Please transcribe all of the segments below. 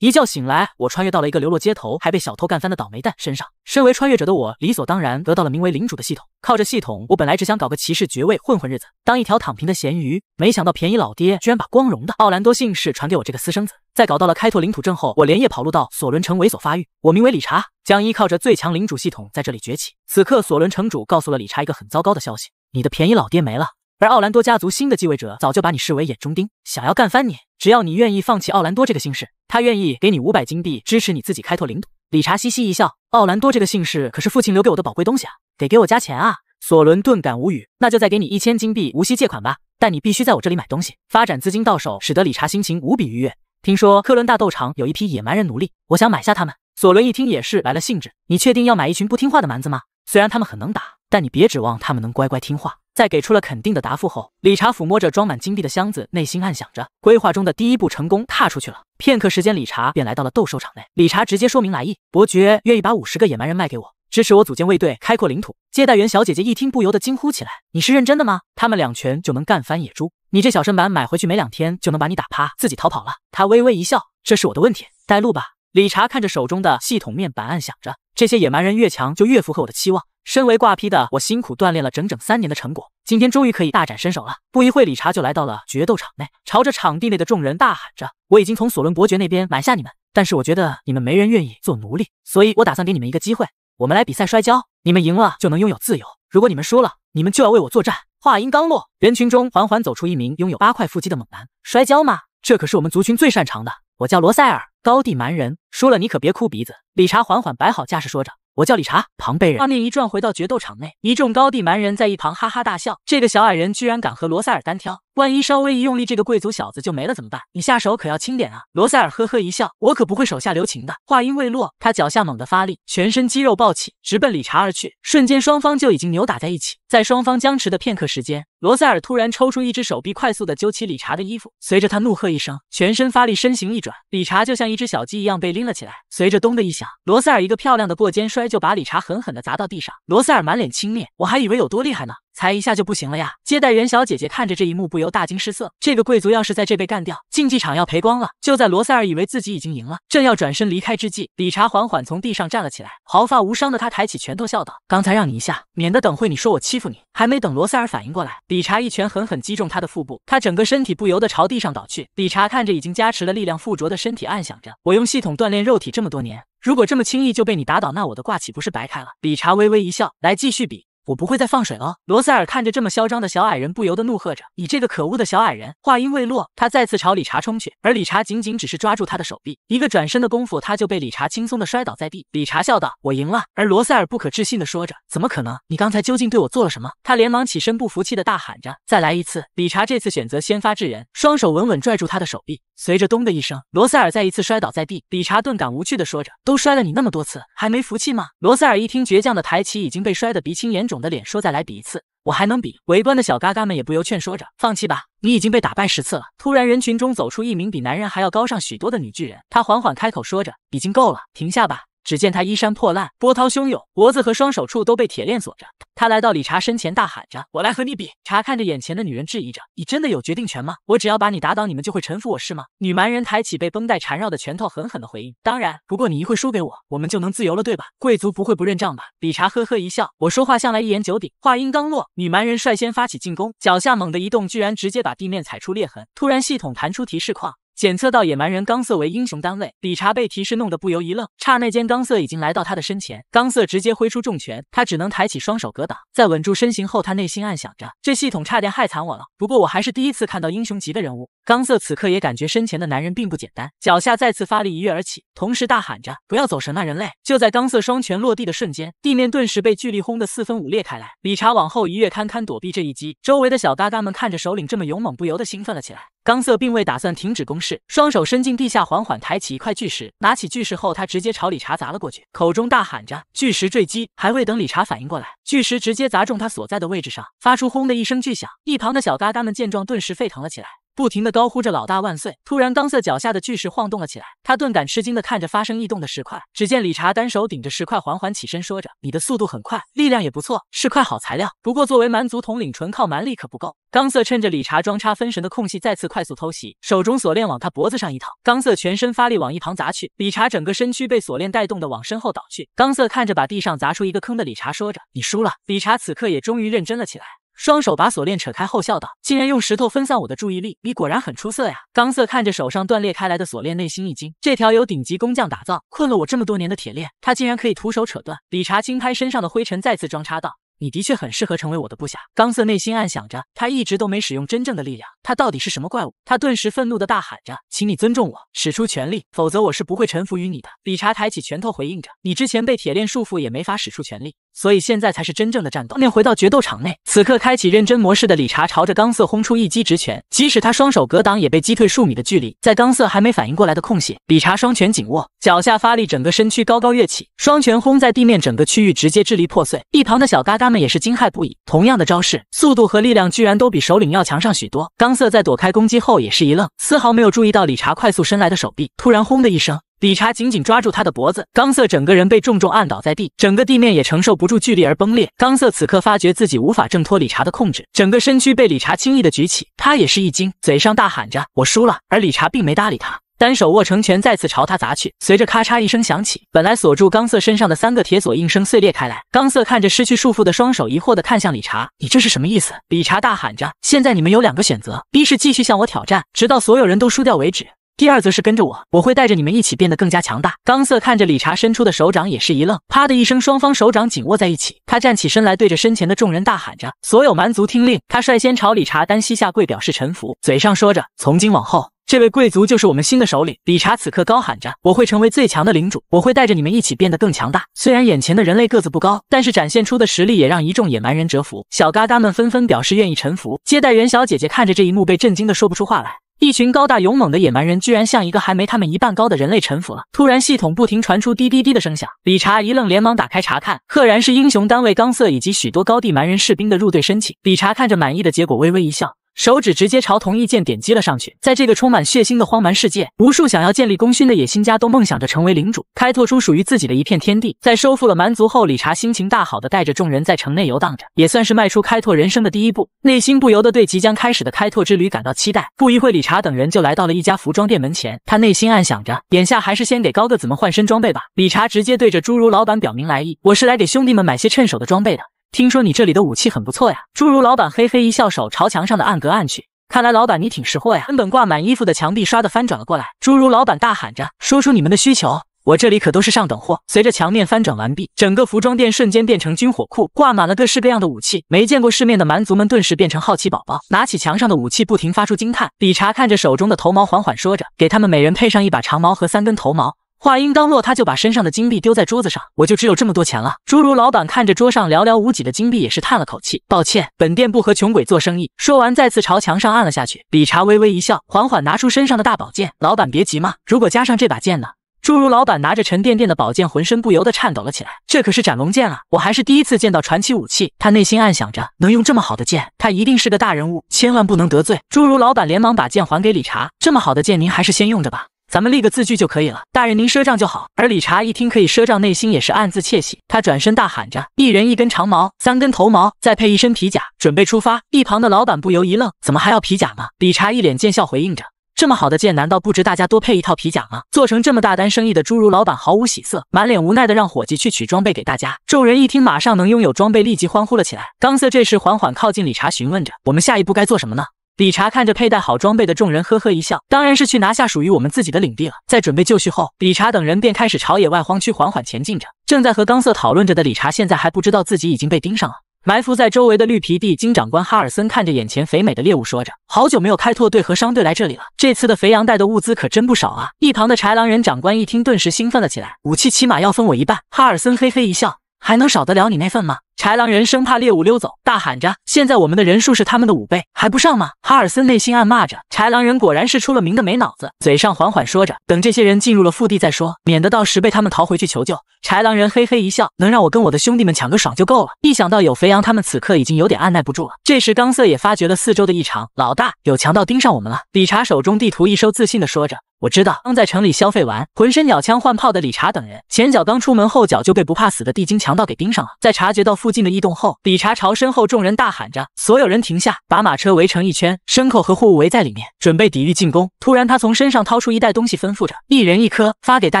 一觉醒来，我穿越到了一个流落街头还被小偷干翻的倒霉蛋身上。身为穿越者的我，理所当然得到了名为领主的系统。靠着系统，我本来只想搞个骑士爵位混混日子，当一条躺平的咸鱼。没想到便宜老爹居然把光荣的奥兰多姓氏传给我这个私生子。在搞到了开拓领土证后，我连夜跑路到索伦城猥琐发育。我名为理查，将依靠着最强领主系统在这里崛起。此刻，索伦城主告诉了理查一个很糟糕的消息：你的便宜老爹没了。而奥兰多家族新的继位者早就把你视为眼中钉，想要干翻你。只要你愿意放弃奥兰多这个姓氏，他愿意给你五百金币支持你自己开拓领土。理查嘻嘻一笑：“奥兰多这个姓氏可是父亲留给我的宝贵东西啊，得给我加钱啊！”索伦顿感无语：“那就再给你一千金币，无息借款吧，但你必须在我这里买东西，发展资金到手，使得理查心情无比愉悦。听说科伦大豆场有一批野蛮人奴隶，我想买下他们。”索伦一听也是来了兴致：“你确定要买一群不听话的蛮子吗？虽然他们很能打，但你别指望他们能乖乖听话。”在给出了肯定的答复后，理查抚摸着装满金币的箱子，内心暗想着，规划中的第一步成功踏出去了。片刻时间，理查便来到了斗兽场内。理查直接说明来意：“伯爵愿意把五十个野蛮人卖给我，支持我组建卫队，开阔领土。”接待员小姐姐一听，不由得惊呼起来：“你是认真的吗？他们两拳就能干翻野猪，你这小身板，买回去没两天就能把你打趴，自己逃跑了。”他微微一笑：“这是我的问题，带路吧。”理查看着手中的系统面板，暗想着：这些野蛮人越强就越符合我的期望。身为挂批的我，辛苦锻炼了整整三年的成果，今天终于可以大展身手了。不一会，理查就来到了决斗场内，朝着场地内的众人大喊着：“我已经从索伦伯爵那边买下你们，但是我觉得你们没人愿意做奴隶，所以我打算给你们一个机会。我们来比赛摔跤，你们赢了就能拥有自由。如果你们输了，你们就要为我作战。”话音刚落，人群中缓缓走出一名拥有八块腹肌的猛男：“摔跤吗？这可是我们族群最擅长的。我叫罗塞尔。”高地蛮人输了，你可别哭鼻子。理查缓缓摆好架势，说着：“我叫理查，庞贝人。”画面一转，回到决斗场内，一众高地蛮人在一旁哈哈大笑：“这个小矮人居然敢和罗塞尔单挑，万一稍微一用力，这个贵族小子就没了怎么办？你下手可要轻点啊！”罗塞尔呵呵一笑：“我可不会手下留情的。”话音未落，他脚下猛地发力，全身肌肉暴起，直奔理查而去。瞬间，双方就已经扭打在一起。在双方僵持的片刻时间，罗塞尔突然抽出一只手臂，快速的揪起理查的衣服，随着他怒喝一声，全身发力，身形一转，理查就像一只小鸡一样被拎了起来。随着咚的一响，罗塞尔一个漂亮的过肩摔就把理查狠狠的砸到地上。罗塞尔满脸轻蔑，我还以为有多厉害呢，才一下就不行了呀！接待员小姐姐看着这一幕，不由大惊失色。这个贵族要是在这被干掉，竞技场要赔光了。就在罗塞尔以为自己已经赢了，正要转身离开之际，理查缓缓从地上站了起来，毫发无伤的他抬起拳头笑道：“刚才让你一下，免得等会你说我欺负你。”还没等罗塞尔反应过来，理查一拳狠狠击中他的腹部，他整个身体不由得朝地上倒去。理查看着已经加持了力量附着的身体，暗想着：我用系统锻炼肉体这么多年，如果这么轻易就被你打倒，那我的挂岂不是白开了？理查微微一笑，来继续比。我不会再放水了！罗塞尔看着这么嚣张的小矮人，不由得怒喝着：“你这个可恶的小矮人！”话音未落，他再次朝理查冲去，而理查仅仅只是抓住他的手臂，一个转身的功夫，他就被理查轻松的摔倒在地。理查笑道：“我赢了。”而罗塞尔不可置信的说着：“怎么可能？你刚才究竟对我做了什么？”他连忙起身，不服气的大喊着：“再来一次！”理查这次选择先发制人，双手稳稳拽住他的手臂，随着咚的一声，罗塞尔再一次摔倒在地。理查顿感无趣的说着：“都摔了你那么多次，还没服气吗？”罗塞尔一听，倔强的抬起已经被摔得鼻青眼肿。的脸说：“再来比一次，我还能比。”围观的小嘎嘎们也不由劝说着：“放弃吧，你已经被打败十次了。”突然，人群中走出一名比男人还要高上许多的女巨人，她缓缓开口说着：“已经够了，停下吧。”只见他衣衫破烂，波涛汹涌，脖子和双手处都被铁链锁着。他来到理查身前，大喊着：“我来和你比！”查看着眼前的女人，质疑着：“你真的有决定权吗？我只要把你打倒，你们就会臣服我，是吗？”女蛮人抬起被绷带缠绕的拳头，狠狠地回应：“当然，不过你一会输给我，我们就能自由了，对吧？”贵族不会不认账吧？理查呵呵一笑：“我说话向来一言九鼎。”话音刚落，女蛮人率先发起进攻，脚下猛地一动，居然直接把地面踩出裂痕。突然，系统弹出提示框。检测到野蛮人钢瑟为英雄单位，理查被提示弄得不由一愣，刹那间钢瑟已经来到他的身前，钢瑟直接挥出重拳，他只能抬起双手格挡，在稳住身形后，他内心暗想着这系统差点害惨我了，不过我还是第一次看到英雄级的人物。钢瑟此刻也感觉身前的男人并不简单，脚下再次发力一跃而起，同时大喊着不要走神啊人类！就在钢瑟双拳落地的瞬间，地面顿时被巨力轰得四分五裂开来，理查往后一跃，堪堪躲避这一击。周围的小嘎嘎们看着首领这么勇猛，不由得兴奋了起来。钢色并未打算停止攻势，双手伸进地下，缓缓抬起一块巨石。拿起巨石后，他直接朝理查砸了过去，口中大喊着：“巨石坠击！”还未等理查反应过来，巨石直接砸中他所在的位置上，发出轰的一声巨响。一旁的小嘎嘎们见状，顿时沸腾了起来。不停的高呼着“老大万岁”！突然，钢色脚下的巨石晃动了起来，他顿感吃惊的看着发生异动的石块。只见理查单手顶着石块，缓缓起身，说着：“你的速度很快，力量也不错，是块好材料。不过，作为蛮族统领，纯靠蛮力可不够。”钢色趁着理查装叉分神的空隙，再次快速偷袭，手中锁链往他脖子上一套。钢色全身发力往一旁砸去，理查整个身躯被锁链带动的往身后倒去。钢色看着把地上砸出一个坑的理查，说着：“你输了。”理查此刻也终于认真了起来。双手把锁链扯开后，笑道：“竟然用石头分散我的注意力，你果然很出色呀！”钢色看着手上断裂开来的锁链，内心一惊。这条由顶级工匠打造、困了我这么多年的铁链，他竟然可以徒手扯断。理查轻拍身上的灰尘，再次装叉道。你的确很适合成为我的部下，钢色内心暗想着。他一直都没使用真正的力量，他到底是什么怪物？他顿时愤怒的大喊着：“请你尊重我，使出全力，否则我是不会臣服于你的。”理查抬起拳头回应着：“你之前被铁链束缚也没法使出全力，所以现在才是真正的战斗。”念回到决斗场内，此刻开启认真模式的理查朝着钢色轰出一击直拳，即使他双手格挡也被击退数米的距离。在钢色还没反应过来的空隙，理查双拳紧握，脚下发力，整个身躯高高跃起，双拳轰在地面，整个区域直接支离破碎。一旁的小嘎嘎。他们也是惊骇不已，同样的招式，速度和力量居然都比首领要强上许多。钢瑟在躲开攻击后也是一愣，丝毫没有注意到理查快速伸来的手臂。突然，轰的一声，理查紧紧抓住他的脖子，钢瑟整个人被重重按倒在地，整个地面也承受不住巨力而崩裂。钢瑟此刻发觉自己无法挣脱理查的控制，整个身躯被理查轻易的举起，他也是一惊，嘴上大喊着“我输了”，而理查并没搭理他。单手握成拳，再次朝他砸去。随着咔嚓一声响起，本来锁住钢瑟身上的三个铁锁应声碎裂开来。钢瑟看着失去束缚的双手，疑惑地看向理查：“你这是什么意思？”理查大喊着：“现在你们有两个选择，一是继续向我挑战，直到所有人都输掉为止。”第二则是跟着我，我会带着你们一起变得更加强大。刚瑟看着理查伸出的手掌，也是一愣。啪的一声，双方手掌紧握在一起。他站起身来，对着身前的众人大喊着：“所有蛮族听令！”他率先朝理查单膝下跪，表示臣服，嘴上说着：“从今往后，这位贵族就是我们新的首领。”理查此刻高喊着：“我会成为最强的领主，我会带着你们一起变得更强大。”虽然眼前的人类个子不高，但是展现出的实力也让一众野蛮人折服。小嘎嘎们纷纷表示愿意臣服。接待员小姐姐看着这一幕，被震惊的说不出话来。一群高大勇猛的野蛮人，居然向一个还没他们一半高的人类臣服了。突然，系统不停传出滴滴滴的声响。理查一愣，连忙打开查看，赫然是英雄单位钢瑟以及许多高地蛮人士兵的入队申请。理查看着满意的结果，微微一笑。手指直接朝同意键点击了上去。在这个充满血腥的荒蛮世界，无数想要建立功勋的野心家都梦想着成为领主，开拓出属于自己的一片天地。在收复了蛮族后，理查心情大好的带着众人在城内游荡着，也算是迈出开拓人生的第一步。内心不由得对即将开始的开拓之旅感到期待。不一会，理查等人就来到了一家服装店门前，他内心暗想着，眼下还是先给高个子们换身装备吧。理查直接对着侏儒老板表明来意：“我是来给兄弟们买些趁手的装备的。”听说你这里的武器很不错呀！侏儒老板嘿嘿一笑，手朝墙上的暗格按去。看来老板你挺识货呀！根本挂满衣服的墙壁刷的翻转了过来。侏儒老板大喊着：“说出你们的需求，我这里可都是上等货！”随着墙面翻转完毕，整个服装店瞬间变成军火库，挂满了各式各样的武器。没见过世面的蛮族们顿时变成好奇宝宝，拿起墙上的武器，不停发出惊叹。理查看着手中的头毛，缓缓说着：“给他们每人配上一把长矛和三根头毛。”话音刚落，他就把身上的金币丢在桌子上，我就只有这么多钱了。侏儒老板看着桌上寥寥无几的金币，也是叹了口气：“抱歉，本店不和穷鬼做生意。”说完，再次朝墙上按了下去。理查微微一笑，缓缓拿出身上的大宝剑：“老板别急嘛，如果加上这把剑呢？”侏儒老板拿着沉甸甸的宝剑，浑身不由得颤抖了起来。这可是斩龙剑啊，我还是第一次见到传奇武器。他内心暗想着，能用这么好的剑，他一定是个大人物，千万不能得罪。侏儒老板连忙把剑还给理查：“这么好的剑，您还是先用着吧。”咱们立个字据就可以了，大人您赊账就好。而理查一听可以赊账，内心也是暗自窃喜。他转身大喊着：“一人一根长矛，三根头毛，再配一身皮甲，准备出发。”一旁的老板不由一愣：“怎么还要皮甲呢？”理查一脸贱笑回应着：“这么好的剑，难道不值大家多配一套皮甲吗？”做成这么大单生意的侏儒老板毫无喜色，满脸无奈的让伙计去取装备给大家。众人一听马上能拥有装备，立即欢呼了起来。刚瑟这时缓缓靠近理查，询问着：“我们下一步该做什么呢？”理查看着佩戴好装备的众人，呵呵一笑，当然是去拿下属于我们自己的领地了。在准备就绪后，理查等人便开始朝野外荒区缓缓前进着。正在和钢瑟讨论着的理查，现在还不知道自己已经被盯上了。埋伏在周围的绿皮地金长官哈尔森看着眼前肥美的猎物，说着：“好久没有开拓队和商队来这里了，这次的肥羊带的物资可真不少啊！”一旁的豺狼人长官一听，顿时兴奋了起来：“武器起码要分我一半！”哈尔森嘿嘿一笑：“还能少得了你那份吗？”豺狼人生怕猎物溜走，大喊着：“现在我们的人数是他们的五倍，还不上吗？”哈尔森内心暗骂着：“豺狼人果然是出了名的没脑子。”嘴上缓缓说着：“等这些人进入了腹地再说，免得到时被他们逃回去求救。”豺狼人嘿嘿一笑：“能让我跟我的兄弟们抢个爽就够了。”一想到有肥羊，他们此刻已经有点按捺不住了。这时，钢瑟也发觉了四周的异常：“老大，有强盗盯上我们了。”理查手中地图一收，自信的说着：“我知道。”刚在城里消费完，浑身鸟枪换炮的理查等人，前脚刚出门，后脚就被不怕死的地精强盗给盯上了。在察觉到腹。附近的异动后，理查朝身后众人大喊着：“所有人停下，把马车围成一圈，牲口和货物围在里面，准备抵御进攻。”突然，他从身上掏出一袋东西，吩咐着：“一人一颗，发给大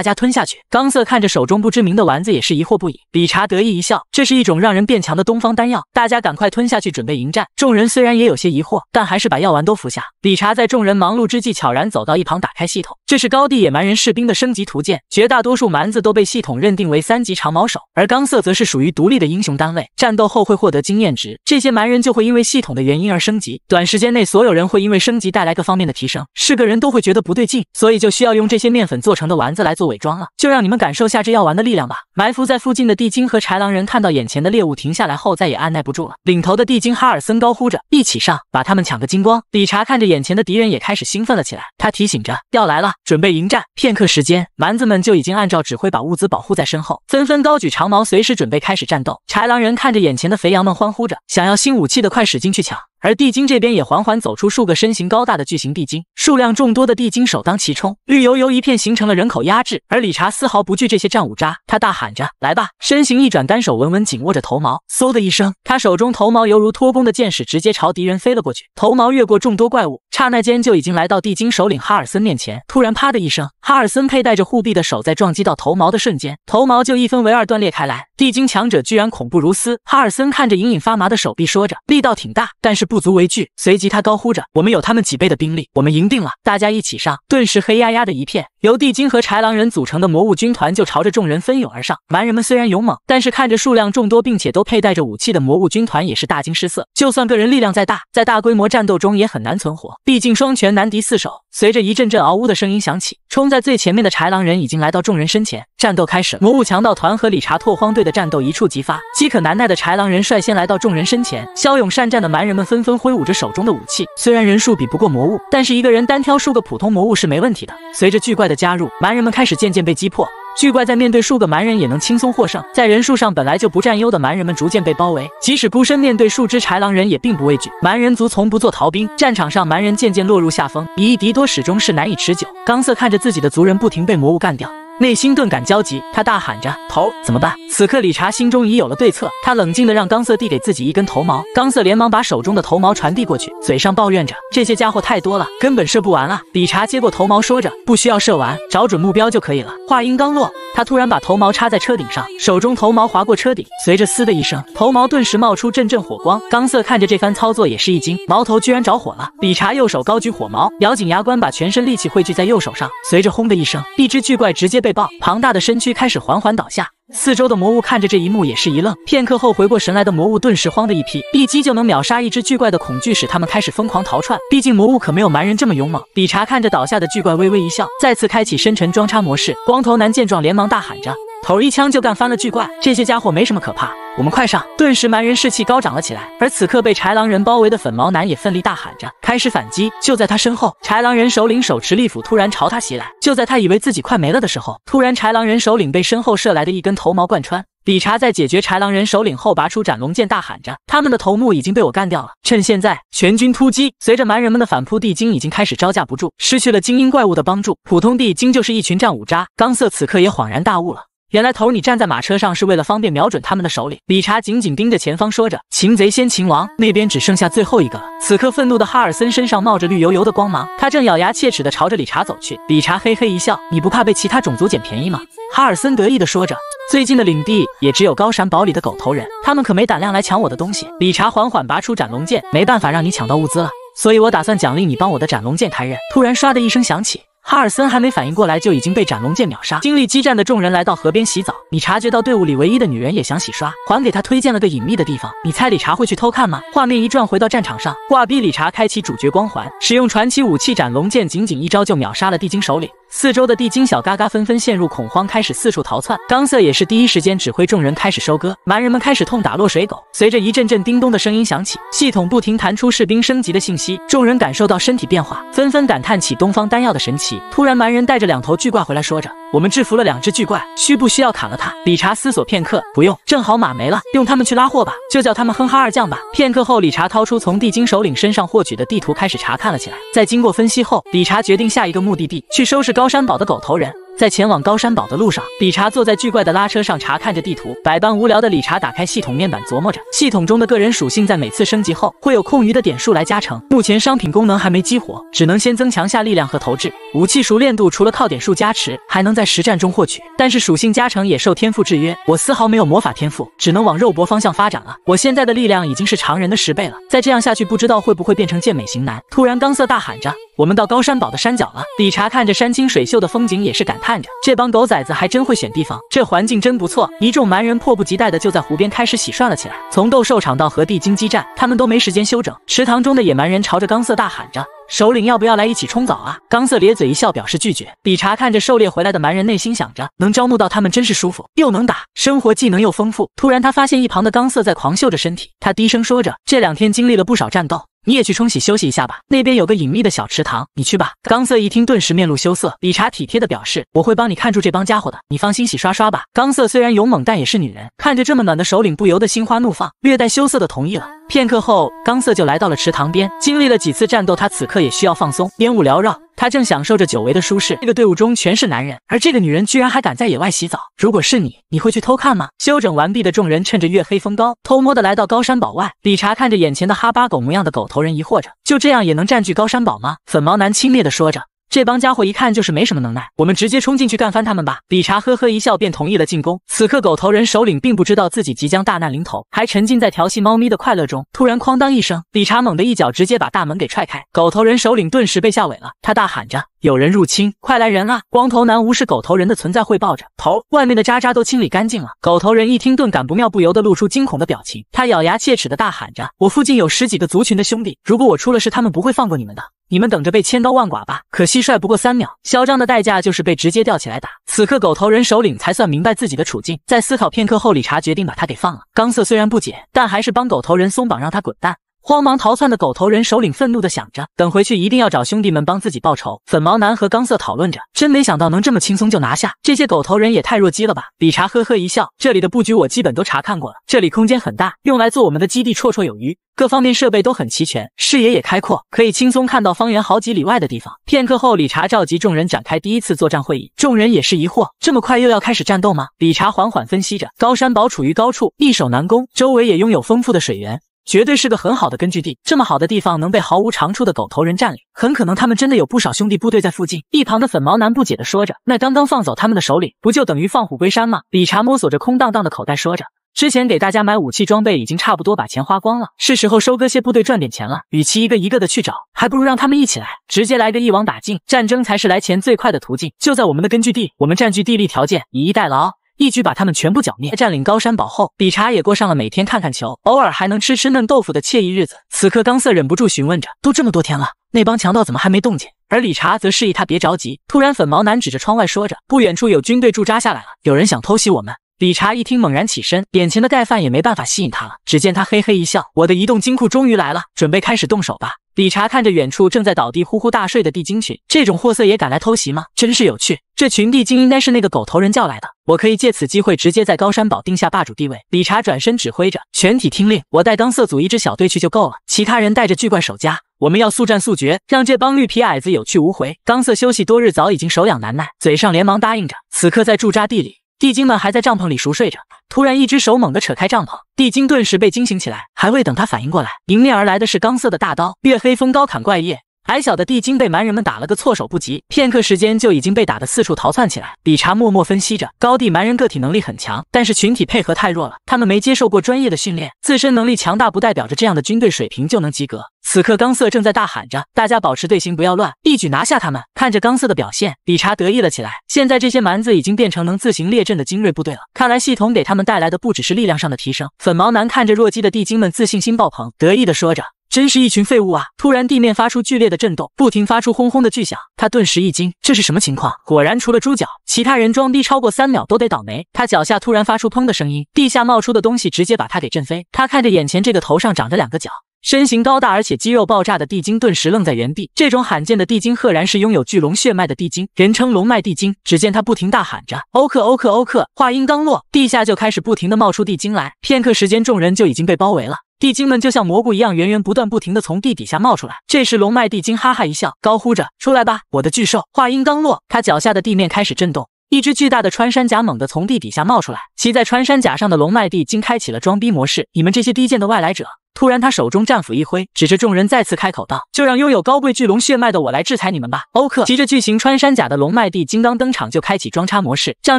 家吞下去。”钢瑟看着手中不知名的丸子，也是疑惑不已。理查得意一笑：“这是一种让人变强的东方丹药，大家赶快吞下去，准备迎战。”众人虽然也有些疑惑，但还是把药丸都服下。理查在众人忙碌之际，悄然走到一旁，打开系统。这是高地野蛮人士兵的升级图鉴，绝大多数蛮子都被系统认定为三级长矛手，而钢瑟则是属于独立的英雄单位。战斗后会获得经验值，这些蛮人就会因为系统的原因而升级。短时间内，所有人会因为升级带来各方面的提升，是个人都会觉得不对劲，所以就需要用这些面粉做成的丸子来做伪装了。就让你们感受下这药丸的力量吧！埋伏在附近的地精和豺狼人看到眼前的猎物停下来后，再也按耐不住了。领头的地精哈尔森高呼着：“一起上，把他们抢个精光！”理查看着眼前的敌人，也开始兴奋了起来。他提醒着：“药来了，准备迎战。”片刻时间，蛮子们就已经按照指挥把物资保护在身后，纷纷高举长矛，随时准备开始战斗。豺狼。人看着眼前的肥羊们欢呼着，想要新武器的快使劲去抢。而地精这边也缓缓走出数个身形高大的巨型地精，数量众多的地精首当其冲，绿油油一片形成了人口压制。而理查丝毫不惧这些战五渣，他大喊着：“来吧！”身形一转，单手稳稳紧握着头毛，嗖的一声，他手中头毛犹如脱弓的箭矢，直接朝敌人飞了过去。头毛越过众多怪物，刹那间就已经来到地精首领哈尔森面前。突然，啪的一声，哈尔森佩戴着护臂的手在撞击到头毛的瞬间，头毛就一分为二断裂开来。地精强者居然恐怖如斯！哈尔森看着隐隐发麻的手臂，说着：“力道挺大，但是。”不足为惧。随即他高呼着：“我们有他们几倍的兵力，我们赢定了！大家一起上！”顿时黑压压的一片，由地精和豺狼人组成的魔物军团就朝着众人蜂拥而上。蛮人们虽然勇猛，但是看着数量众多，并且都佩戴着武器的魔物军团，也是大惊失色。就算个人力量再大，在大规模战斗中也很难存活，毕竟双拳难敌四手。随着一阵阵嗷呜的声音响起，冲在最前面的豺狼人已经来到众人身前，战斗开始了。魔物强盗团和理查拓荒队的战斗一触即发。饥渴难耐的豺狼人率先来到众人身前，骁勇善战的蛮人们纷纷挥舞着手中的武器。虽然人数比不过魔物，但是一个人单挑数个普通魔物是没问题的。随着巨怪的加入，蛮人们开始渐渐被击破。巨怪在面对数个蛮人也能轻松获胜，在人数上本来就不占优的蛮人们逐渐被包围，即使孤身面对数只豺狼人也并不畏惧。蛮人族从不做逃兵，战场上蛮人渐渐落入下风，以一敌多始终是难以持久。刚色看着自己的族人不停被魔物干掉。内心顿感焦急，他大喊着：“头怎么办？”此刻理查心中已有了对策，他冷静的让钢瑟递给自己一根头毛，钢瑟连忙把手中的头毛传递过去，嘴上抱怨着：“这些家伙太多了，根本射不完啊！”理查接过头毛，说着：“不需要射完，找准目标就可以了。”话音刚落，他突然把头毛插在车顶上，手中头毛划过车顶，随着嘶的一声，头毛顿时冒出阵阵火光。钢瑟看着这番操作也是一惊，毛头居然着火了。理查右手高举火毛，咬紧牙关，把全身力气汇聚在右手上，随着轰的一声，一只巨怪直接被。被爆，庞大的身躯开始缓缓倒下，四周的魔物看着这一幕也是一愣。片刻后回过神来的魔物顿时慌的一批，一击就能秒杀一只巨怪的恐惧使他们开始疯狂逃窜。毕竟魔物可没有蛮人这么勇猛。理查看着倒下的巨怪微微一笑，再次开启深沉装叉模式。光头男见状连忙大喊着。头一枪就干翻了巨怪，这些家伙没什么可怕，我们快上！顿时蛮人士气高涨了起来。而此刻被豺狼人包围的粉毛男也奋力大喊着开始反击。就在他身后，豺狼人首领手持利斧突然朝他袭来。就在他以为自己快没了的时候，突然豺狼人首领被身后射来的一根头毛贯穿。理查在解决豺狼人首领后，拔出斩龙剑，大喊着他们的头目已经被我干掉了，趁现在全军突击！随着蛮人们的反扑，地精已经开始招架不住，失去了精英怪物的帮助，普通地精就是一群战五渣。钢瑟此刻也恍然大悟了。原来头，你站在马车上是为了方便瞄准他们的首领。理查紧紧盯着前方，说着：“擒贼先擒王，那边只剩下最后一个了。”此刻，愤怒的哈尔森身上冒着绿油油的光芒，他正咬牙切齿地朝着理查走去。理查嘿嘿一笑：“你不怕被其他种族捡便宜吗？”哈尔森得意地说着：“最近的领地也只有高山堡里的狗头人，他们可没胆量来抢我的东西。”理查缓缓拔出斩龙剑：“没办法让你抢到物资了，所以我打算奖励你帮我的斩龙剑开刃。”突然，唰的一声响起。哈尔森还没反应过来，就已经被斩龙剑秒杀。经历激战的众人来到河边洗澡，你察觉到队伍里唯一的女人也想洗刷，还给他推荐了个隐秘的地方。你猜理查会去偷看吗？画面一转，回到战场上，挂逼理查开启主角光环，使用传奇武器斩龙剑，仅仅一招就秒杀了地精首领。四周的地精小嘎嘎纷纷陷入恐慌，开始四处逃窜。钢色也是第一时间指挥众人开始收割，蛮人们开始痛打落水狗。随着一阵阵叮咚的声音响起，系统不停弹出士兵升级的信息，众人感受到身体变化，纷纷感叹起东方丹药的神奇。突然，蛮人带着两头巨怪回来，说着：“我们制服了两只巨怪，需不需要砍了他？”理查思索片刻，不用，正好马没了，用他们去拉货吧，就叫他们哼哈二将吧。片刻后，理查掏出从地精首领身上获取的地图，开始查看了起来。在经过分析后，理查决定下一个目的地去收拾个。高山堡的狗头人。在前往高山堡的路上，理查坐在巨怪的拉车上，查看着地图，百般无聊的理查打开系统面板，琢磨着系统中的个人属性，在每次升级后会有空余的点数来加成。目前商品功能还没激活，只能先增强下力量和投掷武器熟练度。除了靠点数加持，还能在实战中获取，但是属性加成也受天赋制约。我丝毫没有魔法天赋，只能往肉搏方向发展了。我现在的力量已经是常人的十倍了，再这样下去，不知道会不会变成健美型男。突然，钢瑟大喊着：“我们到高山堡的山脚了！”理查看着山清水秀的风景，也是感叹。看着这帮狗崽子还真会选地方，这环境真不错。一众蛮人迫不及待的就在湖边开始洗涮了起来。从斗兽场到河地金鸡站，他们都没时间休整。池塘中的野蛮人朝着钢色大喊着：“首领要不要来一起冲澡啊？”钢色咧嘴一笑，表示拒绝。理查看着狩猎回来的蛮人，内心想着能招募到他们真是舒服，又能打，生活技能又丰富。突然他发现一旁的钢色在狂秀着身体，他低声说着：“这两天经历了不少战斗。”你也去冲洗休息一下吧，那边有个隐秘的小池塘，你去吧。钢瑟一听，顿时面露羞涩。理查体贴的表示，我会帮你看住这帮家伙的，你放心洗刷刷吧。钢瑟虽然勇猛，但也是女人，看着这么暖的首领，不由得心花怒放，略带羞涩的同意了。片刻后，钢瑟就来到了池塘边，经历了几次战斗，他此刻也需要放松。烟雾缭绕。他正享受着久违的舒适，这个队伍中全是男人，而这个女人居然还敢在野外洗澡。如果是你，你会去偷看吗？休整完毕的众人趁着月黑风高，偷摸的来到高山堡外。理查看着眼前的哈巴狗模样的狗头人，疑惑着：就这样也能占据高山堡吗？粉毛男轻蔑的说着。这帮家伙一看就是没什么能耐，我们直接冲进去干翻他们吧！理查呵呵一笑，便同意了进攻。此刻，狗头人首领并不知道自己即将大难临头，还沉浸在调戏猫咪的快乐中。突然，哐当一声，理查猛的一脚直接把大门给踹开，狗头人首领顿时被吓萎了。他大喊着：“有人入侵，快来人啊！”光头男无视狗头人的存在，汇报着：“头，外面的渣渣都清理干净了。”狗头人一听，顿感不妙，不由得露出惊恐的表情。他咬牙切齿的大喊着：“我附近有十几个族群的兄弟，如果我出了事，他们不会放过你们的。”你们等着被千刀万剐吧！可蟋蟀不过三秒，嚣张的代价就是被直接吊起来打。此刻狗头人首领才算明白自己的处境，在思考片刻后，理查决定把他给放了。刚瑟虽然不解，但还是帮狗头人松绑，让他滚蛋。慌忙逃窜的狗头人首领愤怒的想着，等回去一定要找兄弟们帮自己报仇。粉毛男和钢色讨论着，真没想到能这么轻松就拿下这些狗头人，也太弱鸡了吧！理查呵呵一笑，这里的布局我基本都查看过了，这里空间很大，用来做我们的基地绰绰有余，各方面设备都很齐全，视野也开阔，可以轻松看到方圆好几里外的地方。片刻后，理查召集众人展开第一次作战会议，众人也是疑惑，这么快又要开始战斗吗？理查缓缓分析着，高山堡处于高处，易守难攻，周围也拥有丰富的水源。绝对是个很好的根据地。这么好的地方能被毫无长处的狗头人占领，很可能他们真的有不少兄弟部队在附近。一旁的粉毛男不解的说着：“那刚刚放走他们的首领，不就等于放虎归山吗？”理查摸索着空荡荡的口袋，说着：“之前给大家买武器装备已经差不多把钱花光了，是时候收割些部队赚点钱了。与其一个一个的去找，还不如让他们一起来，直接来个一网打尽。战争才是来钱最快的途径。就在我们的根据地，我们占据地利条件，以逸待劳。”一举把他们全部剿灭，占领高山堡后，理查也过上了每天看看球，偶尔还能吃吃嫩豆腐的惬意日子。此刻，冈瑟忍不住询问着：“都这么多天了，那帮强盗怎么还没动静？”而理查则示意他别着急。突然，粉毛男指着窗外说着：“不远处有军队驻扎下来了，有人想偷袭我们。”理查一听，猛然起身，眼前的盖饭也没办法吸引他了。只见他嘿嘿一笑：“我的移动金库终于来了，准备开始动手吧。”理查看着远处正在倒地呼呼大睡的地精群，这种货色也敢来偷袭吗？真是有趣。这群地精应该是那个狗头人叫来的，我可以借此机会直接在高山堡定下霸主地位。理查转身指挥着全体听令，我带钢色组一支小队去就够了，其他人带着巨怪守家，我们要速战速决，让这帮绿皮矮子有去无回。钢色休息多日，早已经手痒难耐，嘴上连忙答应着。此刻在驻扎地里。地精们还在帐篷里熟睡着，突然一只手猛地扯开帐篷，地精顿时被惊醒起来。还未等他反应过来，迎面而来的是钢色的大刀，月黑风高砍怪叶。矮小的地精被蛮人们打了个措手不及，片刻时间就已经被打得四处逃窜起来。理查默默分析着，高地蛮人个体能力很强，但是群体配合太弱了。他们没接受过专业的训练，自身能力强大不代表着这样的军队水平就能及格。此刻钢瑟正在大喊着：“大家保持队形，不要乱，一举拿下他们！”看着钢瑟的表现，理查得意了起来。现在这些蛮子已经变成能自行列阵的精锐部队了。看来系统给他们带来的不只是力量上的提升。粉毛男看着弱鸡的地精们，自信心爆棚，得意的说着。真是一群废物啊！突然，地面发出剧烈的震动，不停发出轰轰的巨响。他顿时一惊，这是什么情况？果然，除了猪脚，其他人装逼超过三秒都得倒霉。他脚下突然发出砰的声音，地下冒出的东西直接把他给震飞。他看着眼前这个头上长着两个角、身形高大而且肌肉爆炸的地精，顿时愣在原地。这种罕见的地精赫然是拥有巨龙血脉的地精，人称龙脉地精。只见他不停大喊着“欧克欧克欧克”，话音刚落，地下就开始不停的冒出地精来。片刻时间，众人就已经被包围了。地精们就像蘑菇一样源源不断、不停地从地底下冒出来。这时，龙脉地精哈哈一笑，高呼着：“出来吧，我的巨兽！”话音刚落，他脚下的地面开始震动，一只巨大的穿山甲猛地从地底下冒出来。骑在穿山甲上的龙脉地精开启了装逼模式：“你们这些低贱的外来者！”突然，他手中战斧一挥，指着众人再次开口道：“就让拥有高贵巨龙血脉的我来制裁你们吧！”欧克骑着巨型穿山甲的龙麦地金刚登场，就开启装叉模式，仗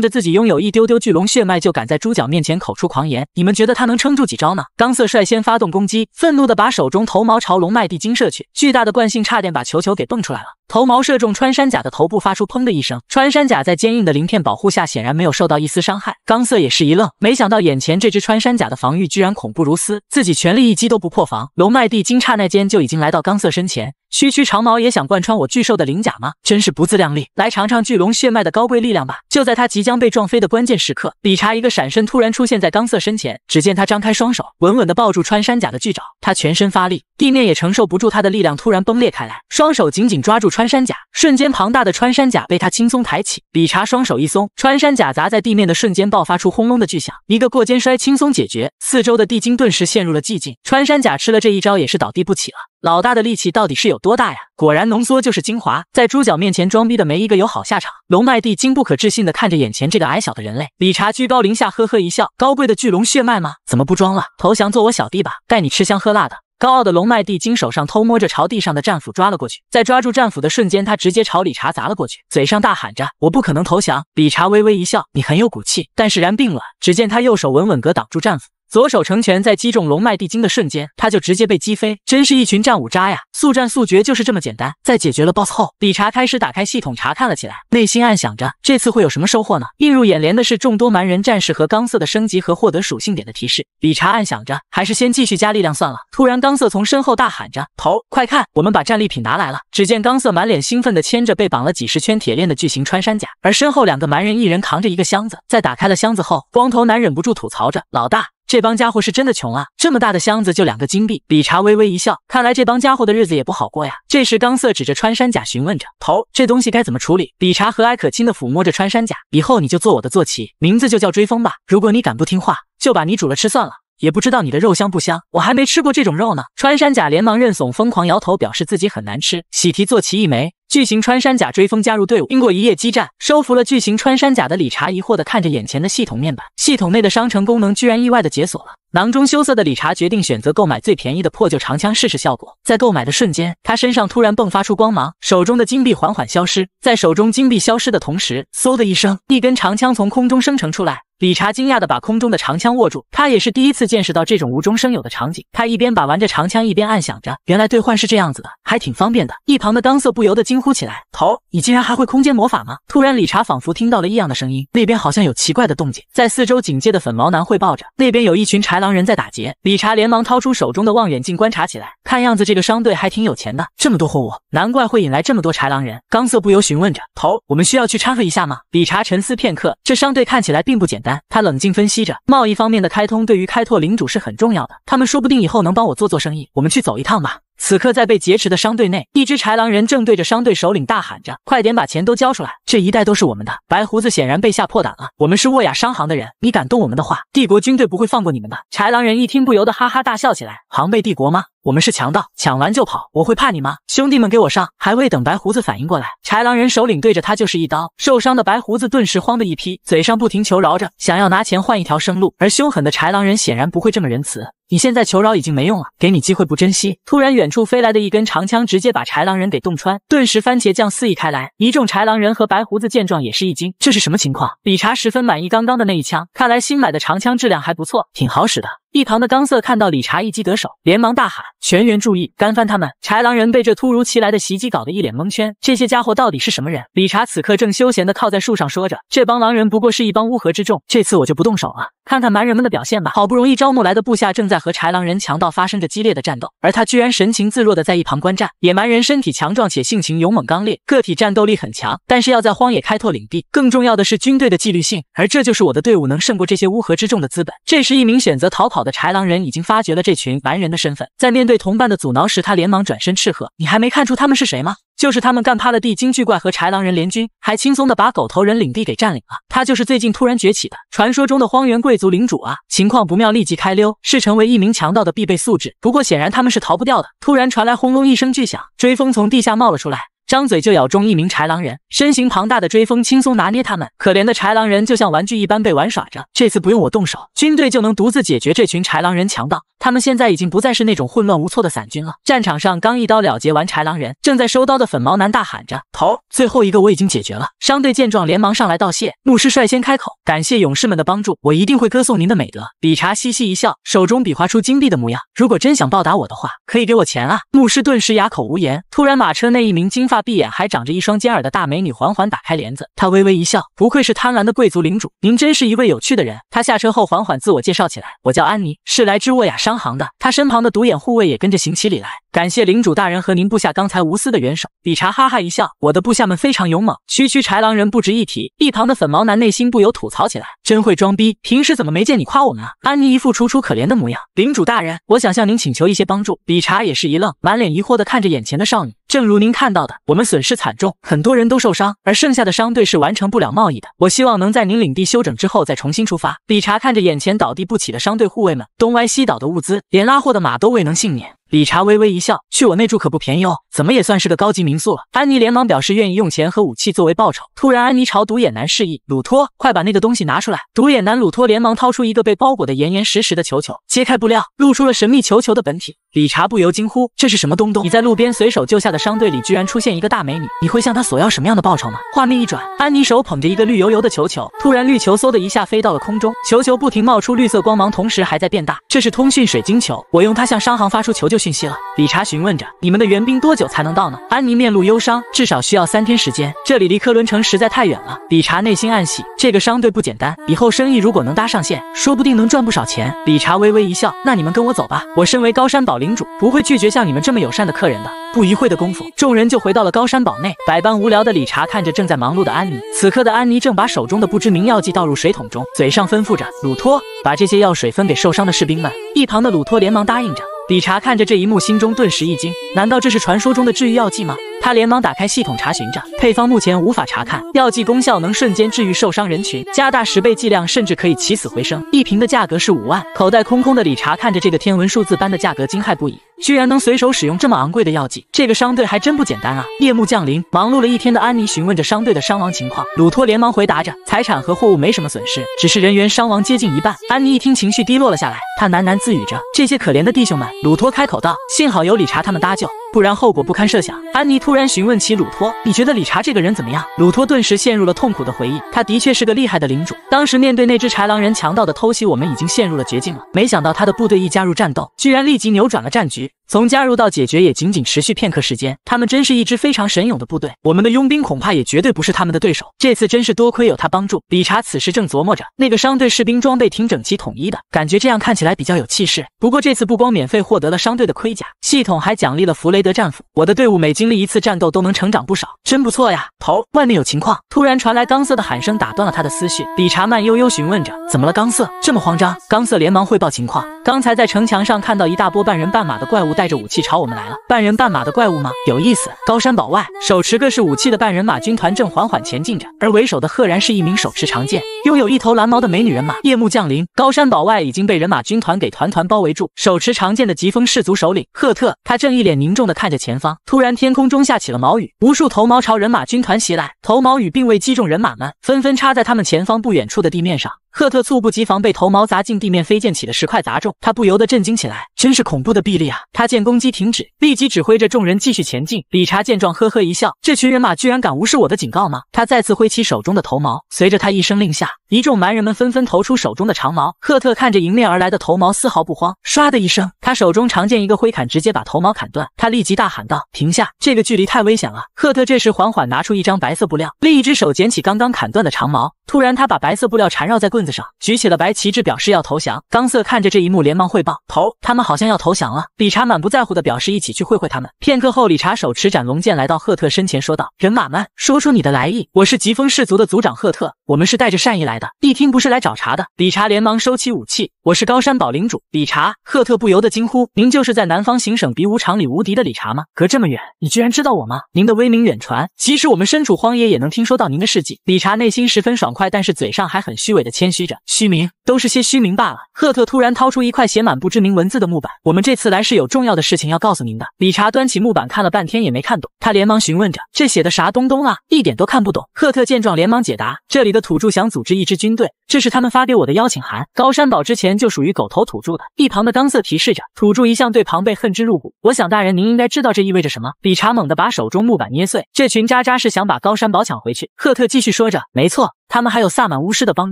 着自己拥有一丢丢巨龙血脉，就敢在猪脚面前口出狂言。你们觉得他能撑住几招呢？钢色率先发动攻击，愤怒的把手中头毛朝龙麦地金射去，巨大的惯性差点把球球给蹦出来了。头毛射中穿山甲的头部，发出砰的一声。穿山甲在坚硬的鳞片保护下，显然没有受到一丝伤害。钢色也是一愣，没想到眼前这只穿山甲的防御居然恐怖如斯，自己全力一击。击都不破防，龙脉地精刹那间就已经来到钢色身前。区区长矛也想贯穿我巨兽的鳞甲吗？真是不自量力！来尝尝巨龙血脉的高贵力量吧！就在他即将被撞飞的关键时刻，理查一个闪身，突然出现在钢色身前。只见他张开双手，稳稳地抱住穿山甲的巨爪。他全身发力，地面也承受不住他的力量，突然崩裂开来。双手紧紧抓住穿山甲，瞬间庞大的穿山甲被他轻松抬起。理查双手一松，穿山甲砸在地面的瞬间爆发出轰隆的巨响。一个过肩摔轻松解决，四周的地精顿时陷入了寂静。穿山甲吃了这一招也是倒地不起了，老大的力气到底是有多大呀？果然浓缩就是精华，在猪脚面前装逼的没一个有好下场。龙脉帝惊不可置信地看着眼前这个矮小的人类，理查居高临下，呵呵一笑：“高贵的巨龙血脉吗？怎么不装了？投降做我小弟吧，带你吃香喝辣的。”高傲的龙脉帝金手上偷摸着朝地上的战斧抓了过去，在抓住战斧的瞬间，他直接朝理查砸了过去，嘴上大喊着：“我不可能投降！”理查微微一笑：“你很有骨气，但是然并卵。”只见他右手稳稳格挡住战斧。左手成拳，在击中龙脉地精的瞬间，他就直接被击飞。真是一群战五渣呀！速战速决就是这么简单。在解决了 BOSS 后，理查开始打开系统查看了起来，内心暗想着这次会有什么收获呢？映入眼帘的是众多蛮人战士和钢色的升级和获得属性点的提示。理查暗想着，还是先继续加力量算了。突然，钢色从身后大喊着：“头，快看，我们把战利品拿来了！”只见钢色满脸兴奋地牵着被绑了几十圈铁链的巨型穿山甲，而身后两个蛮人一人扛着一个箱子。在打开了箱子后，光头男忍不住吐槽着：“老大。”这帮家伙是真的穷啊！这么大的箱子就两个金币。理查微微一笑，看来这帮家伙的日子也不好过呀。这时，钢色指着穿山甲询问着：“头，这东西该怎么处理？”理查和蔼可亲的抚摸着穿山甲，以后你就做我的坐骑，名字就叫追风吧。如果你敢不听话，就把你煮了吃算了。也不知道你的肉香不香，我还没吃过这种肉呢。穿山甲连忙认怂，疯狂摇头，表示自己很难吃。喜提坐骑一枚。巨型穿山甲追风加入队伍，经过一夜激战，收服了巨型穿山甲的理查疑惑的看着眼前的系统面板，系统内的商城功能居然意外的解锁了。囊中羞涩的理查决定选择购买最便宜的破旧长枪试试效果。在购买的瞬间，他身上突然迸发出光芒，手中的金币缓缓消失。在手中金币消失的同时，嗖的一声，一根长枪从空中生成出来。理查惊讶的把空中的长枪握住，他也是第一次见识到这种无中生有的场景。他一边把玩着长枪，一边暗想着，原来兑换是这样子的，还挺方便的。一旁的当色不由得惊呼起来：“头，你竟然还会空间魔法吗？”突然，理查仿佛听到了异样的声音，那边好像有奇怪的动静。在四周警戒的粉毛男汇报着，那边有一群豺。狼人在打劫，理查连忙掏出手中的望远镜观察起来。看样子这个商队还挺有钱的，这么多货物，难怪会引来这么多豺狼人。钢色不由询问着：“头，我们需要去掺和一下吗？”理查沉思片刻，这商队看起来并不简单。他冷静分析着，贸易方面的开通对于开拓领主是很重要的，他们说不定以后能帮我做做生意。我们去走一趟吧。此刻，在被劫持的商队内，一只豺狼人正对着商队首领大喊着：“快点把钱都交出来！这一带都是我们的。”白胡子显然被吓破胆了。“我们是沃雅商行的人，你敢动我们的话，帝国军队不会放过你们的。”豺狼人一听，不由得哈哈大笑起来：“行贝帝国吗？”我们是强盗，抢完就跑，我会怕你吗？兄弟们，给我上！还未等白胡子反应过来，豺狼人首领对着他就是一刀，受伤的白胡子顿时慌得一批，嘴上不停求饶着，想要拿钱换一条生路。而凶狠的豺狼人显然不会这么仁慈，你现在求饶已经没用了，给你机会不珍惜。突然，远处飞来的一根长枪，直接把豺狼人给洞穿，顿时番茄酱肆意开来。一众豺狼人和白胡子见状也是一惊，这是什么情况？理查十分满意刚刚的那一枪，看来新买的长枪质量还不错，挺好使的。一旁的钢瑟看到理查一击得手，连忙大喊：“全员注意，干翻他们！”豺狼人被这突如其来的袭击搞得一脸蒙圈，这些家伙到底是什么人？理查此刻正休闲的靠在树上，说着：“这帮狼人不过是一帮乌合之众，这次我就不动手了。”看看蛮人们的表现吧。好不容易招募来的部下正在和豺狼人强盗发生着激烈的战斗，而他居然神情自若的在一旁观战。野蛮人身体强壮且性情勇猛刚烈，个体战斗力很强，但是要在荒野开拓领地，更重要的是军队的纪律性，而这就是我的队伍能胜过这些乌合之众的资本。这时，一名选择逃跑的豺狼人已经发觉了这群蛮人的身份，在面对同伴的阻挠时，他连忙转身斥喝：“你还没看出他们是谁吗？”就是他们干趴了地精巨怪和豺狼人联军，还轻松的把狗头人领地给占领了。他就是最近突然崛起的传说中的荒原贵族领主啊！情况不妙，立即开溜是成为一名强盗的必备素质。不过显然他们是逃不掉的。突然传来轰隆一声巨响，追风从地下冒了出来。张嘴就咬中一名豺狼人，身形庞大的追风轻松拿捏他们。可怜的豺狼人就像玩具一般被玩耍着。这次不用我动手，军队就能独自解决这群豺狼人强盗。他们现在已经不再是那种混乱无措的散军了。战场上刚一刀了结完豺狼人，正在收刀的粉毛男大喊着：“头，最后一个我已经解决了。”商队见状连忙上来道谢。牧师率先开口：“感谢勇士们的帮助，我一定会歌颂您的美德。”理查嘻嘻一笑，手中比划出金币的模样：“如果真想报答我的话，可以给我钱啊！”牧师顿时哑口无言。突然，马车内一名金发。闭眼还长着一双尖耳的大美女缓缓打开帘子，她微微一笑，不愧是贪婪的贵族领主，您真是一位有趣的人。她下车后缓缓自我介绍起来：“我叫安妮，是来之沃雅商行的。”她身旁的独眼护卫也跟着行起礼来，感谢领主大人和您部下刚才无私的援手。理查哈哈一笑：“我的部下们非常勇猛，区区豺狼人不值一提。”一旁的粉毛男内心不由吐槽起来：“真会装逼，平时怎么没见你夸我们啊？”安妮一副楚楚可怜的模样：“领主大人，我想向您请求一些帮助。”理查也是一愣，满脸疑惑的看着眼前的少女。正如您看到的，我们损失惨重，很多人都受伤，而剩下的商队是完成不了贸易的。我希望能在您领地休整之后再重新出发。理查看着眼前倒地不起的商队护卫们，东歪西倒的物资，连拉货的马都未能幸免。理查微微一笑，去我那住可不便宜哦，怎么也算是个高级民宿了。安妮连忙表示愿意用钱和武器作为报酬。突然，安妮朝独眼男示意，鲁托，快把那个东西拿出来。独眼男鲁托连忙掏出一个被包裹的严严实实的球球，揭开布料，露出了神秘球球的本体。理查不由惊呼：“这是什么东东？”你在路边随手救下的商队里，居然出现一个大美女，你会向她索要什么样的报酬呢？画面一转，安妮手捧着一个绿油油的球球，突然绿球嗖的一下飞到了空中，球球不停冒出绿色光芒，同时还在变大。这是通讯水晶球，我用它向商行发出求救。讯息了，理查询问着：“你们的援兵多久才能到呢？”安妮面露忧伤：“至少需要三天时间，这里离科伦城实在太远了。”理查内心暗喜，这个商队不简单，以后生意如果能搭上线，说不定能赚不少钱。理查微微一笑：“那你们跟我走吧，我身为高山堡领主，不会拒绝像你们这么友善的客人的。”不一会的功夫，众人就回到了高山堡内。百般无聊的理查看着正在忙碌的安妮，此刻的安妮正把手中的不知名药剂倒入水桶中，嘴上吩咐着：“鲁托，把这些药水分给受伤的士兵们。”一旁的鲁托连忙答应着。理查看着这一幕，心中顿时一惊：难道这是传说中的治愈药剂吗？他连忙打开系统查询着，配方目前无法查看。药剂功效能瞬间治愈受伤人群，加大十倍剂量甚至可以起死回生。一瓶的价格是五万，口袋空空的理查看着这个天文数字般的价格惊骇不已，居然能随手使用这么昂贵的药剂，这个商队还真不简单啊！夜幕降临，忙碌了一天的安妮询问着商队的伤亡情况，鲁托连忙回答着，财产和货物没什么损失，只是人员伤亡接近一半。安妮一听，情绪低落了下来，她喃喃自语着，这些可怜的弟兄们。鲁托开口道，幸好有理查他们搭救。不然后果不堪设想。安妮突然询问起鲁托：“你觉得理查这个人怎么样？”鲁托顿时陷入了痛苦的回忆。他的确是个厉害的领主。当时面对那只豺狼人强盗的偷袭，我们已经陷入了绝境了。没想到他的部队一加入战斗，居然立即扭转了战局。从加入到解决也仅仅持续片刻时间，他们真是一支非常神勇的部队。我们的佣兵恐怕也绝对不是他们的对手。这次真是多亏有他帮助。理查此时正琢磨着，那个商队士兵装备挺整齐统一的，感觉这样看起来比较有气势。不过这次不光免费获得了商队的盔甲，系统还奖励了弗雷德战斧。我的队伍每经历一次战斗都能成长不少，真不错呀。头，外面有情况！突然传来钢瑟的喊声，打断了他的思绪。理查慢悠悠询问着：“怎么了？钢瑟这么慌张？”钢瑟连忙汇报情况。刚才在城墙上看到一大波半人半马的怪物，带着武器朝我们来了。半人半马的怪物吗？有意思。高山堡外，手持各式武器的半人马军团正缓缓前进着，而为首的赫然是一名手持长剑、拥有一头蓝毛的美女人马。夜幕降临，高山堡外已经被人马军团给团团包围住。手持长剑的疾风氏族首领赫特，他正一脸凝重的看着前方。突然，天空中下起了毛雨，无数头毛朝人马军团袭来。头毛雨并未击中人马们，纷纷插在他们前方不远处的地面上。赫特猝不及防，被头毛砸进地面，飞溅起的石块砸中，他不由得震惊起来，真是恐怖的臂力啊！他见攻击停止，立即指挥着众人继续前进。理查见状，呵呵一笑，这群人马居然敢无视我的警告吗？他再次挥起手中的头毛，随着他一声令下，一众蛮人们纷纷投出手中的长矛。赫特看着迎面而来的头毛，丝毫不慌，唰的一声，他手中长剑一个挥砍，直接把头毛砍断。他立即大喊道：“停下！这个距离太危险了！”赫特这时缓缓拿出一张白色布料，另一只手捡起刚刚砍断的长矛，突然他把白色布料缠绕在棍。棍子上举起了白旗帜，表示要投降。钢瑟看着这一幕，连忙汇报：“头，他们好像要投降了。”理查满不在乎的表示：“一起去会会他们。”片刻后，理查手持斩龙剑来到赫特身前，说道：“人马们，说出你的来意。”“我是疾风氏族的族长赫特，我们是带着善意来的。”一听不是来找茬的，理查连忙收起武器。“我是高山堡领主理查。”赫特不由得惊呼：“您就是在南方行省比武场里无敌的理查吗？隔这么远，你居然知道我吗？您的威名远传，即使我们身处荒野，也能听说到您的事迹。”理查内心十分爽快，但是嘴上还很虚伪的谦。虚名都是些虚名罢了。赫特突然掏出一块写满不知名文字的木板，我们这次来是有重要的事情要告诉您的。理查端起木板看了半天也没看懂，他连忙询问着：“这写的啥东东啊？一点都看不懂。”赫特见状连忙解答：“这里的土著想组织一支军队，这是他们发给我的邀请函。高山堡之前就属于狗头土著的。”一旁的钢瑟提示着：“土著一向对庞贝恨之入骨，我想大人您应该知道这意味着什么。”理查猛地把手中木板捏碎：“这群渣渣是想把高山堡抢回去。”赫特继续说着：“没错。”他们还有萨满巫师的帮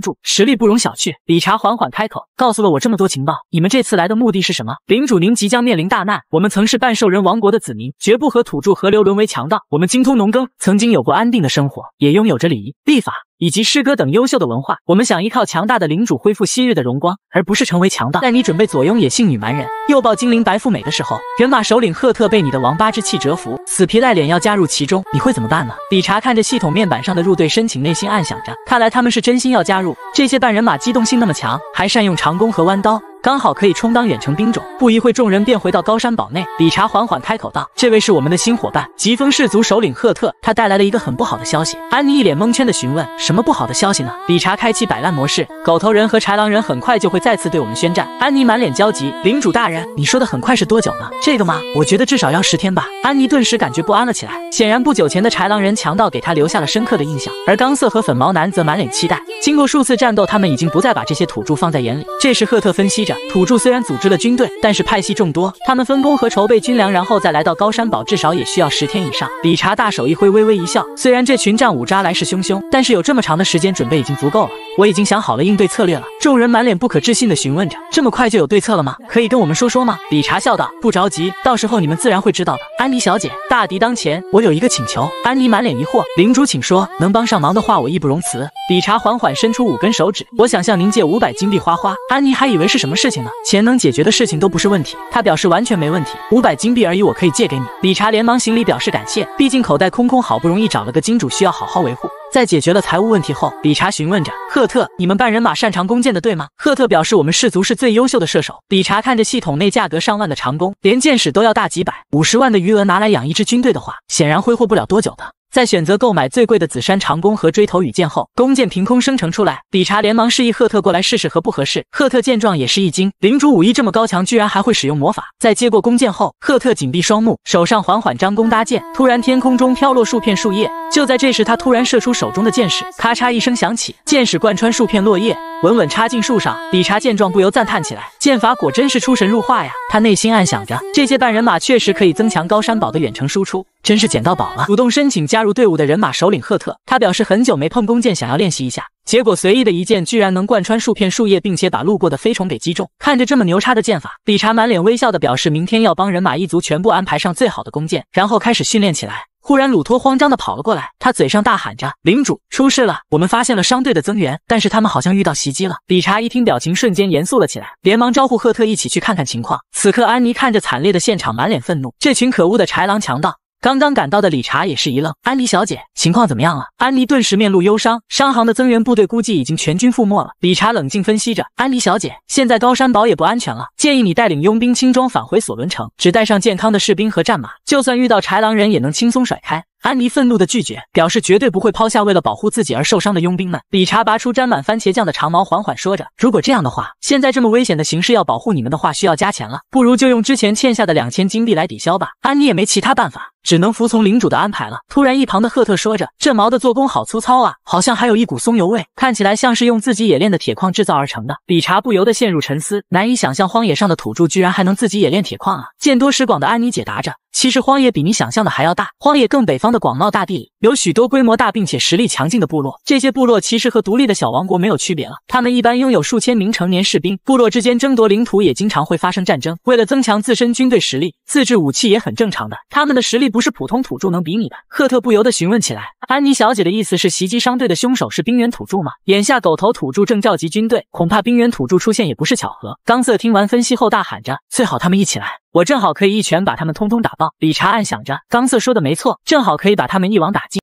助，实力不容小觑。理查缓缓开口，告诉了我这么多情报。你们这次来的目的是什么？领主，您即将面临大难。我们曾是半兽人王国的子民，绝不和土著河流沦为强盗。我们精通农耕，曾经有过安定的生活，也拥有着礼仪立法。以及诗歌等优秀的文化，我们想依靠强大的领主恢复昔日的荣光，而不是成为强盗。在你准备左拥野性女蛮人，右抱精灵白富美的时候，人马首领赫特被你的王八之气折服，死皮赖脸要加入其中，你会怎么办呢？理查看着系统面板上的入队申请，内心暗想着，看来他们是真心要加入。这些半人马机动性那么强，还善用长弓和弯刀。刚好可以充当远程兵种。不一会，众人便回到高山堡内。理查缓缓开口道：“这位是我们的新伙伴，疾风氏族首领赫特。他带来了一个很不好的消息。”安妮一脸蒙圈的询问：“什么不好的消息呢？”理查开启摆烂模式，狗头人和豺狼人很快就会再次对我们宣战。安妮满脸焦急：“领主大人，你说的‘很快’是多久呢？”“这个吗？我觉得至少要十天吧。”安妮顿时感觉不安了起来。显然，不久前的豺狼人强盗给他留下了深刻的印象。而钢色和粉毛男则满脸期待。经过数次战斗，他们已经不再把这些土著放在眼里。这时，赫特分析着。土著虽然组织了军队，但是派系众多，他们分工和筹备军粮，然后再来到高山堡，至少也需要十天以上。理查大手一挥，微微一笑，虽然这群战五渣来势汹汹，但是有这么长的时间准备已经足够了。我已经想好了应对策略了。众人满脸不可置信地询问着：“这么快就有对策了吗？可以跟我们说说吗？”理查笑道：“不着急，到时候你们自然会知道的。”安妮小姐，大敌当前，我有一个请求。安妮满脸疑惑：“领主，请说，能帮上忙的话，我义不容辞。”理查缓缓伸出五根手指：“我想向您借五百金币花花。”安妮还以为是什么。事情呢？钱能解决的事情都不是问题，他表示完全没问题，五百金币而已，我可以借给你。理查连忙行礼表示感谢，毕竟口袋空空，好不容易找了个金主，需要好好维护。在解决了财务问题后，理查询问着赫特：“你们半人马擅长弓箭的，对吗？”赫特表示：“我们氏族是最优秀的射手。”理查看着系统内价格上万的长弓，连箭矢都要大几百，五十万的余额拿来养一支军队的话，显然挥霍不了多久的。在选择购买最贵的紫山长弓和锥头羽箭后，弓箭凭空生成出来。理查连忙示意赫特过来试试合不合适。赫特见状也是一惊，领主武艺这么高强，居然还会使用魔法。在接过弓箭后，赫特紧闭双目，手上缓缓张弓搭箭。突然，天空中飘落数片树叶。就在这时，他突然射出手中的箭矢，咔嚓一声响起，箭矢贯穿数片落叶，稳稳插进树上。理查见状不由赞叹起来，剑法果真是出神入化呀。他内心暗想着，这些半人马确实可以增强高山堡的远程输出，真是捡到宝了。主动申请加。加入队伍的人马首领赫特，他表示很久没碰弓箭，想要练习一下。结果随意的一箭居然能贯穿数片树叶，并且把路过的飞虫给击中。看着这么牛叉的剑法，理查满脸微笑的表示明天要帮人马一族全部安排上最好的弓箭，然后开始训练起来。忽然鲁托慌张的跑了过来，他嘴上大喊着：“领主出事了，我们发现了商队的增援，但是他们好像遇到袭击了。”理查一听，表情瞬间严肃了起来，连忙招呼赫特一起去看看情况。此刻安妮看着惨烈的现场，满脸愤怒：“这群可恶的豺狼强盗！”刚刚赶到的理查也是一愣，安妮小姐，情况怎么样了？安妮顿时面露忧伤，商行的增援部队估计已经全军覆没了。理查冷静分析着，安妮小姐，现在高山堡也不安全了，建议你带领佣兵轻装返回索伦城，只带上健康的士兵和战马，就算遇到豺狼人也能轻松甩开。安妮愤怒的拒绝，表示绝对不会抛下为了保护自己而受伤的佣兵们。理查拔出沾满番茄酱的长矛，缓缓说着，如果这样的话，现在这么危险的形势要保护你们的话，需要加钱了，不如就用之前欠下的两千金币来抵消吧。安妮也没其他办法。只能服从领主的安排了。突然，一旁的赫特说着：“这毛的做工好粗糙啊，好像还有一股松油味，看起来像是用自己冶炼的铁矿制造而成的。”理查不由得陷入沉思，难以想象荒野上的土著居然还能自己冶炼铁矿啊！见多识广的安妮解答着：“其实荒野比你想象的还要大，荒野更北方的广袤大地里，有许多规模大并且实力强劲的部落。这些部落其实和独立的小王国没有区别了，他们一般拥有数千名成年士兵，部落之间争夺领土也经常会发生战争。为了增强自身军队实力，自制武器也很正常的。他们的实力。”不是普通土著能比拟的。赫特不由得询问起来：“安妮小姐的意思是，袭击商队的凶手是冰原土著吗？”眼下狗头土著正召集军队，恐怕冰原土著出现也不是巧合。钢瑟听完分析后大喊着：“最好他们一起来，我正好可以一拳把他们通通打爆。”理查暗想着，钢瑟说的没错，正好可以把他们一网打尽。